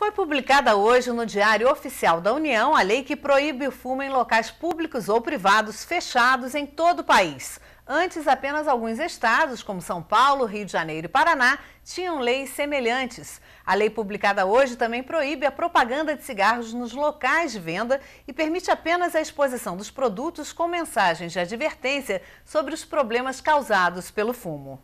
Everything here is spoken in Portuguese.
Foi publicada hoje no Diário Oficial da União a lei que proíbe o fumo em locais públicos ou privados fechados em todo o país. Antes, apenas alguns estados, como São Paulo, Rio de Janeiro e Paraná, tinham leis semelhantes. A lei publicada hoje também proíbe a propaganda de cigarros nos locais de venda e permite apenas a exposição dos produtos com mensagens de advertência sobre os problemas causados pelo fumo.